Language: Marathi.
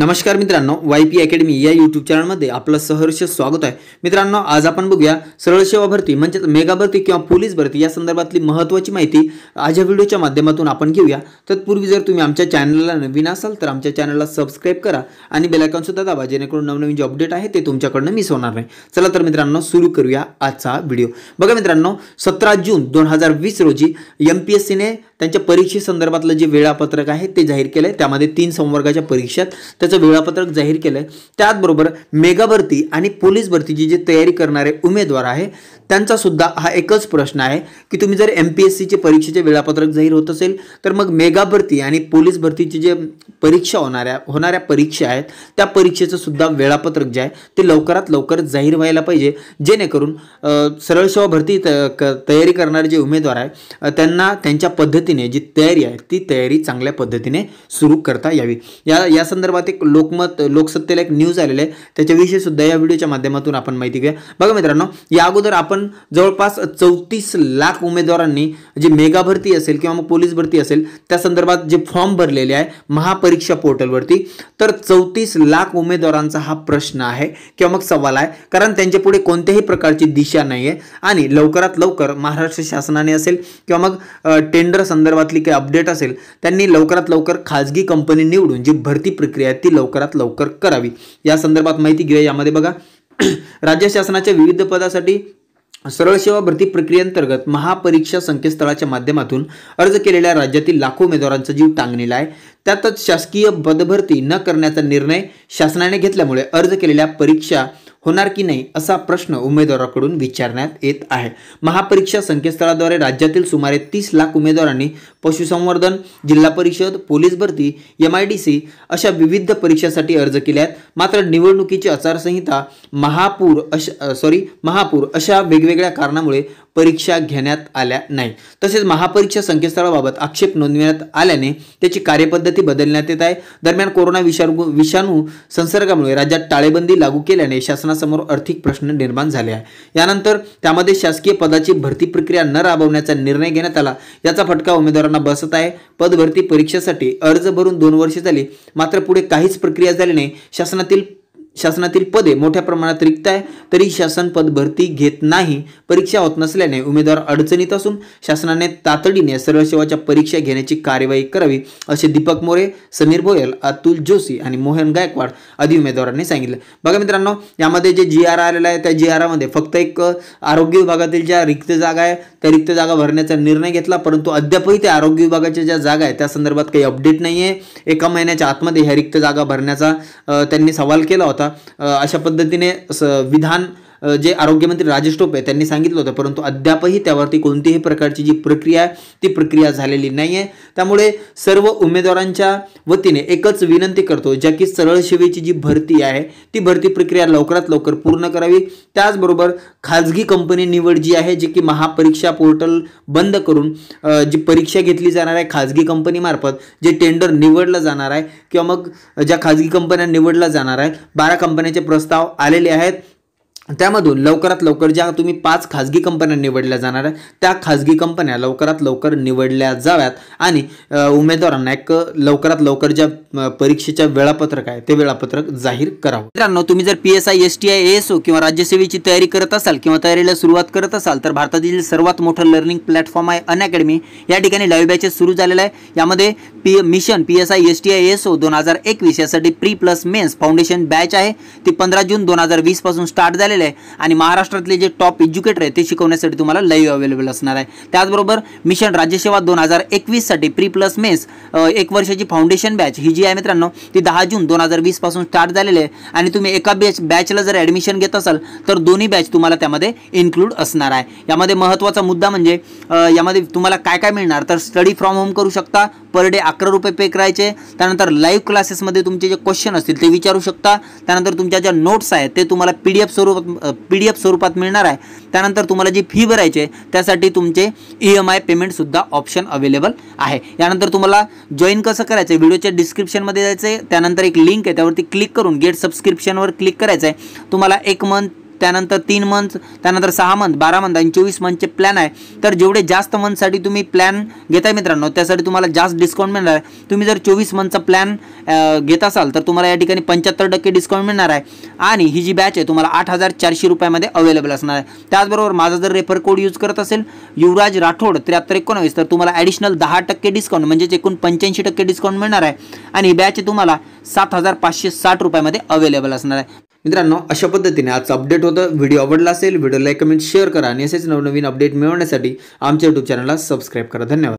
नमस्कार मित्रांनो वाय पी अकॅडमी या यूट्यूब चॅनलमध्ये आपलं सहर्ष स्वागत आहे मित्रांनो आज आपण बघूया सरळ सेवा भरती म्हणजेच मेगा भरती किंवा पोलीस भरती या संदर्भातली महत्त्वाची माहिती आज या व्हिडिओच्या माध्यमातून आपण घेऊया तत्पूर्वी जर तुम्ही आमच्या चॅनलला नवीन असाल तर आमच्या चॅनलला सबस्क्राईब करा आणि सुद्धा दाबा जेणेकरून नवनवीन जे अपडेट आहे ते तुमच्याकडनं मिस होणार नाही चला तर मित्रांनो सुरू करूया आजचा व्हिडिओ बघा मित्रांनो सतरा जून दोन हजार वीस रोजी एम पी एस सीने त्यांच्या परीक्षेसंदर्भातलं जे वेळापत्रक आहे ते जाहीर केलं आहे त्यामध्ये तीन संवर्गाच्या परीक्षेत त्याचं वेळापत्रक जाहीर केलंय त्याचबरोबर मेगा भरती आणि पोलीस भरतीची जी तयारी करणारे उमेदवार आहे त्यांचा सुद्धा हा एकच प्रश्न आहे की तुम्ही जर एम पी एस सीचे परीक्षेचे वेळापत्रक जाहीर होत असेल तर मग मेगा भरती आणि पोलीस भरतीची जे परीक्षा होणाऱ्या होणाऱ्या परीक्षा आहेत त्या परीक्षेचं सुद्धा वेळापत्रक जे आहे ते लवकरात लवकर जाहीर व्हायला पाहिजे जेणेकरून सरळ सेवा भरती त तयारी करणारे जे उमेदवार आहे त्यांना त्यांच्या पद्धतीने जी तयारी आहे ती तयारी चांगल्या पद्धतीने सुरू करता यावी या या संदर्भात एक लोकमत लोकसत्तेला एक न्यूज आलेले आहे त्याच्याविषयी सुद्धा या व्हिडिओच्या माध्यमातून आपण माहिती घ्या बघा मित्रांनो या अगोदर आपण जवळपास चौतीस लाख उमेदवारांनी जी मेगा भरती असेल किंवा मग पोलीस भरती असेल त्या संदर्भात जे फॉर्म भरलेले आहे महापरीक्षा पोर्टलवरती तर चौतीस लाख उमेदवारांचा हा प्रश्न आहे किंवा मग सवाल आहे कारण त्यांच्या पुढे कोणत्याही प्रकारची दिशा नाही आहे आणि लवकरात लवकर महाराष्ट्र शासनाने असेल किंवा मग टेंडर संदर्भातली काही अपडेट असेल त्यांनी लवकरात लवकर खाजगी कंपनी निवडून जी भरती प्रक्रिया ती लवकरात लवकर करावी या संदर्भात माहिती घेऊया यामध्ये बघा राज्य शासनाच्या विविध पदासाठी सरळ सेवा भरती प्रक्रियेअंतर्गत महापरीक्षा संकेतस्थळाच्या माध्यमातून अर्ज केलेल्या राज्यातील लाखो उमेदवारांचा जीव टांगलेला आहे त्यातच शासकीय पदभरती न करण्याचा निर्णय शासनाने घेतल्यामुळे अर्ज केलेल्या परीक्षा होणार की नाही असा प्रश्न उमेदवाराकडून विचारण्यात येत आहे महापरीक्षा संकेतस्थळाद्वारे राज्यातील सुमारे तीस लाख उमेदवारांनी पशुसंवर्धन जिल्हा परिषद पोलीस भरती एम आय डी सी अशा विविध परीक्षांसाठी अर्ज आहेत मात्र निवडणुकीची आचारसंहिता महापूर अश सॉरी महापूर अशा वेगवेगळ्या कारणामुळे परीक्षा घेण्यात आल्या नाही तसेच महापरीक्षा संकेतस्थळाबाबत आक्षेप नोंदविण्यात आल्याने त्याची कार्यपद्धती बदलण्यात येत आहे दरम्यान कोरोना विषाणू विषाणू संसर्गामुळे राज्यात टाळेबंदी लागू केल्याने शासनासमोर आर्थिक प्रश्न निर्माण झाले आहे यानंतर त्यामध्ये शासकीय पदाची भरती प्रक्रिया न राबवण्याचा निर्णय घेण्यात आला याचा फटका उमेदवारांना बसत आहे पदभरती परीक्षेसाठी अर्ज भरून दोन वर्षे झाली मात्र पुढे काहीच प्रक्रिया झाली नाही शासनातील शासनातील पदे मोठ्या प्रमाणात रिक्त आहे तरी शासन पद भरती घेत नाही परीक्षा होत नसल्याने उमेदवार अडचणीत असून शासनाने तातडीने सर्व सेवाच्या परीक्षा घेण्याची कार्यवाही करावी असे दीपक मोरे समीर बोयल अतुल जोशी आणि मोहन गायकवाड आदी उमेदवारांनी सांगितलं बघा मित्रांनो यामध्ये जे जी आर आलेला आहे त्या जी मध्ये फक्त एक आरोग्य विभागातील ज्या रिक्त जागा आहे त्या रिक्त जागा भरण्याचा निर्णय घेतला परंतु अद्यापही त्या आरोग्य विभागाच्या ज्या जागा आहे त्या संदर्भात काही अपडेट नाही आहे एका महिन्याच्या आतमध्ये ह्या रिक्त जागा भरण्याचा त्यांनी सवाल केला होता होता अशा पद्धतीने विधान जे आरोग्यमंत्री राजेश टोपे त्यांनी सांगितलं होतं परंतु अद्यापही त्यावरती कोणतीही प्रकारची जी प्रक्रिया आहे ती प्रक्रिया झालेली नाही आहे त्यामुळे सर्व उमेदवारांच्या वतीने एकच विनंती करतो ज्या की सरळ सेवेची जी भरती आहे ती भरती प्रक्रिया लवकरात लवकर पूर्ण करावी त्याचबरोबर खाजगी कंपनी निवड जी आहे जी की महापरीक्षा पोर्टल बंद करून जी परीक्षा घेतली जाणार आहे खाजगी कंपनीमार्फत जे टेंडर निवडलं जाणार आहे किंवा मग ज्या खाजगी कंपन्या निवडल्या जाणार आहे बारा कंपन्यांचे प्रस्ताव आलेले आहेत त्यामधून लवकरात लवकर ज्या तुम्ही पाच खाजगी कंपन्या निवडल्या जाणार आहेत त्या खाजगी कंपन्या लवकरात लवकर निवडल्या जाव्यात आणि उमेदवारांना एक लवकरात लवकर ज्या परीक्षेच्या वेळापत्रक आहे ते वेळापत्रक जाहीर करावं मित्रांनो तुम्ही जर P S I S T I S O किंवा राज्यसेवेची तयारी करत असाल किंवा तयारीला सुरुवात करत असाल तर भारतातील सर्वात मोठं लर्निंग प्लॅटफॉर्म आहे अनअकॅडमी या ठिकाणी लाईव्ह बॅचेस सुरू झालेलं आहे यामध्ये P mission P S I S T I S O दोन हजार एकवीस यासाठी pre plus mains foundation batch आहे ती पंधरा जून दोन हजार वीसपासून स्टार्ट झालेली आहे आणि महाराष्ट्रातले जे टॉप एज्युकेटर आहे ते शिकवण्यासाठी तुम्हाला लाईव्ह अवेलेबल असणार आहे त्याचबरोबर मिशन राज्यसेवा दोन हजार एकवीससाठी प्री प्लस मेस एक वर्षाची फाउंडेशन बॅच ही जी आहे मित्रांनो ती दहा जून दोन हजार वीसपासून स्टार्ट झालेली आहे आणि तुम्ही एका बॅच बॅचला जर ॲडमिशन घेत असाल तर दोन्ही बॅच तुम्हाला त्यामध्ये इन्क्लूड असणार आहे यामध्ये महत्त्वाचा मुद्दा म्हणजे यामध्ये तुम्हाला काय काय मिळणार तर स्टडी फ्रॉम होम करू शकता पर डे अकरा रुपये पे करायचे त्यानंतर लाईव्ह क्लासेसमध्ये तुमचे जे क्वेश्चन असतील ते विचारू शकता त्यानंतर तुमच्या ज्या नोट्स आहेत ते तुम्हाला पी डी एफ स्वरूपात पी डी एफ स्वरूपात मिळणार आहे त्यानंतर तुम्हाला जी फी भरायची आहे त्यासाठी तुमचे ई एम आय पेमेंटसुद्धा ऑप्शन अवेलेबल आहे यानंतर तुम्हाला जॉईन कसं करायचं आहे व्हिडिओच्या डिस्क्रिप्शनमध्ये जायचं आहे त्यानंतर एक लिंक आहे त्यावरती क्लिक करून गेट सबस्क्रिप्शनवर क्लिक करायचं आहे तुम्हाला एक मंथ त्यानंतर तीन मंथ त्यानंतर सहा मंथ बारा मंथ आणि चोवीस मंथचे प्लॅन आहे तर जेवढे जास्त मंथसाठी तुम्ही प्लॅन घेताय मित्रांनो त्यासाठी तुम्हाला जास्त डिस्काउंट मिळणार आहे तुम्ही जर चोवीस मंथचा प्लॅन घेत असाल तर तुम्हाला या ठिकाणी पंच्याहत्तर टक्के डिस्काउंट मिळणार आहे आणि ही जी बॅच आहे तुम्हाला आठ हजार चारशे रुपयामध्ये अवेलेबल असणार आहे त्याचबरोबर माझा जर रेफर कोड यूज करत असेल युवराज राठोड त्र्याहत्तर एकोणावीस तर तुम्हाला ॲडिशनल दहा टक्के डिस्काउंट म्हणजेच एकूण पंच्याऐंशी टक्के डिस्काउंट मिळणार आहे आणि ही बॅच तुम्हाला सात हजार पाचशे साठ रुपयामध्ये अवेलेबल असणार आहे मित्रांनो अशा पद्धतीने आजचं अपडेट होतं व्हिडिओ आवडला असेल व्हिडिओ लाईक कमेंट शेअर करा आणि असेच नवनवीन अपडेट मिळवण्यासाठी आमच्या यूट्यूब चॅनलला सबस्क्राईब करा धन्यवाद